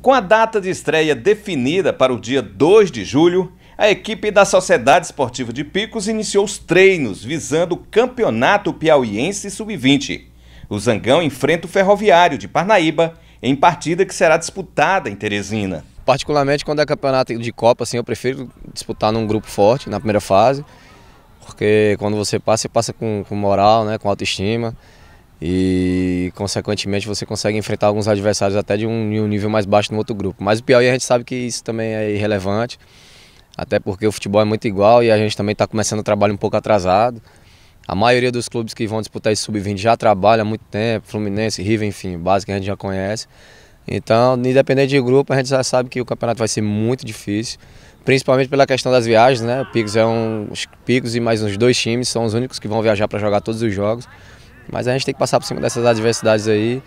Com a data de estreia definida para o dia 2 de julho, a equipe da Sociedade Esportiva de Picos iniciou os treinos visando o Campeonato Piauiense Sub-20. O Zangão enfrenta o Ferroviário de Parnaíba em partida que será disputada em Teresina. Particularmente quando é campeonato de Copa, assim, eu prefiro disputar num grupo forte na primeira fase, porque quando você passa, você passa com, com moral, né, com autoestima e consequentemente você consegue enfrentar alguns adversários até de um, de um, nível mais baixo no outro grupo. Mas o Piauí a gente sabe que isso também é irrelevante, até porque o futebol é muito igual e a gente também está começando o trabalho um pouco atrasado. A maioria dos clubes que vão disputar esse sub-20 já trabalha há muito tempo, Fluminense, River, enfim, base que a gente já conhece. Então, independente de grupo, a gente já sabe que o campeonato vai ser muito difícil, principalmente pela questão das viagens, né? O Picos é um, os Picos e mais uns dois times são os únicos que vão viajar para jogar todos os jogos. Mas a gente tem que passar por cima dessas adversidades aí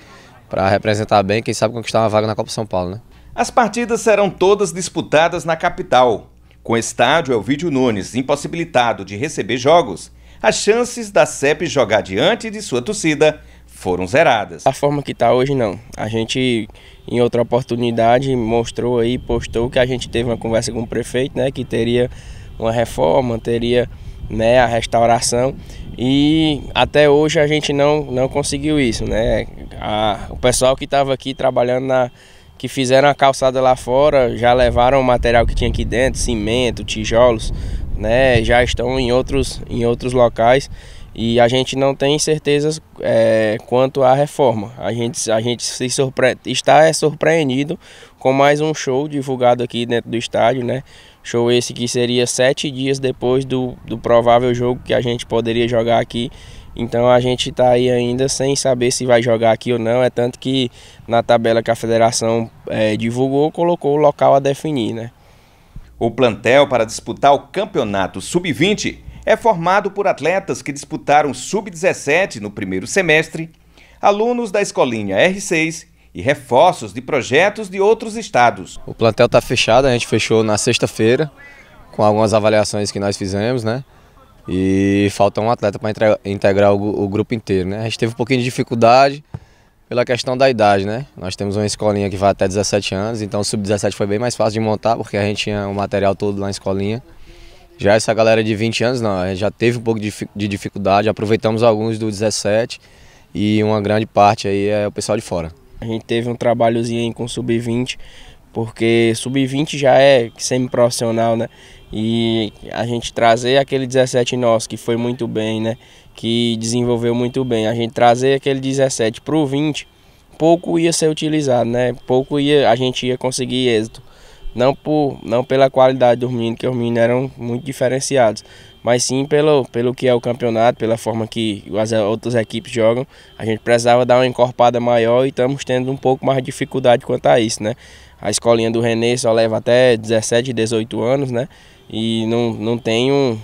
para representar bem, quem sabe conquistar uma vaga na Copa São Paulo, né? As partidas serão todas disputadas na capital. Com o estádio Elvídio Nunes impossibilitado de receber jogos, as chances da CEP jogar diante de sua torcida foram zeradas. A forma que está hoje não. A gente em outra oportunidade mostrou aí, postou que a gente teve uma conversa com o prefeito, né, que teria uma reforma, teria né, a restauração e até hoje a gente não, não conseguiu isso, né? A, o pessoal que estava aqui trabalhando na que fizeram a calçada lá fora já levaram o material que tinha aqui dentro, cimento, tijolos, né? Já estão em outros em outros locais e a gente não tem certezas é, quanto à reforma. A gente, a gente se surpre... está é, surpreendido com mais um show divulgado aqui dentro do estádio, né? Show esse que seria sete dias depois do, do provável jogo que a gente poderia jogar aqui. Então a gente está aí ainda sem saber se vai jogar aqui ou não. É tanto que na tabela que a federação é, divulgou, colocou o local a definir, né? O plantel para disputar o campeonato sub-20 é formado por atletas que disputaram sub-17 no primeiro semestre, alunos da escolinha R6 e reforços de projetos de outros estados. O plantel está fechado, a gente fechou na sexta-feira com algumas avaliações que nós fizemos, né? E falta um atleta para integrar o, grupo inteiro, né? A gente teve um pouquinho de dificuldade pela questão da idade, né? Nós temos uma escolinha que vai até 17 anos, então o sub-17 foi bem mais fácil de montar, porque a gente tinha o material todo lá na escolinha. Já essa galera de 20 anos, não, já teve um pouco de dificuldade, aproveitamos alguns do 17 e uma grande parte aí é o pessoal de fora. A gente teve um trabalhozinho aí com sub-20, porque sub-20 já é semi-profissional, né? E a gente trazer aquele 17 nosso que foi muito bem, né? Que desenvolveu muito bem. A gente trazer aquele 17 pro 20, pouco ia ser utilizado, né? Pouco ia, a gente ia conseguir êxito. Não, por, não pela qualidade dos meninos, que os meninos eram muito diferenciados, mas sim pelo, pelo que é o campeonato, pela forma que as outras equipes jogam. A gente precisava dar uma encorpada maior e estamos tendo um pouco mais de dificuldade quanto a isso, né? A escolinha do René só leva até 17, 18 anos, né? E não, não tem um,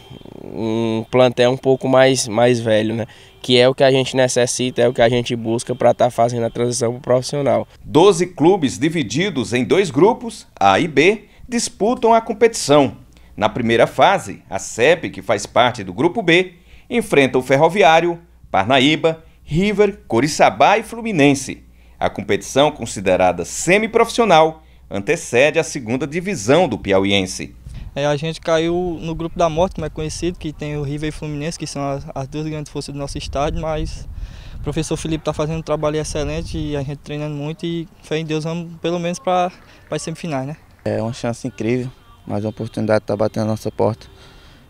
um plantel um pouco mais, mais velho, né? Que é o que a gente necessita, é o que a gente busca para estar tá fazendo a transição profissional. Doze clubes divididos em dois grupos, A e B, disputam a competição. Na primeira fase, a CEP, que faz parte do grupo B, enfrenta o Ferroviário, Parnaíba, River, Coriçabá e Fluminense. A competição, considerada semiprofissional, antecede a segunda divisão do piauiense. É, a gente caiu no grupo da morte, como é conhecido, que tem o River e o Fluminense, que são as, as duas grandes forças do nosso estádio, mas o professor Felipe está fazendo um trabalho excelente e a gente treinando muito e fé em Deus vamos pelo menos para as semifinais, né? É uma chance incrível, mais uma oportunidade está batendo na nossa porta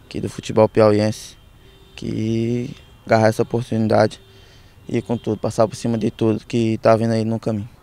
aqui do futebol piauiense, que agarrar essa oportunidade e com tudo, passar por cima de tudo que está vindo aí no caminho.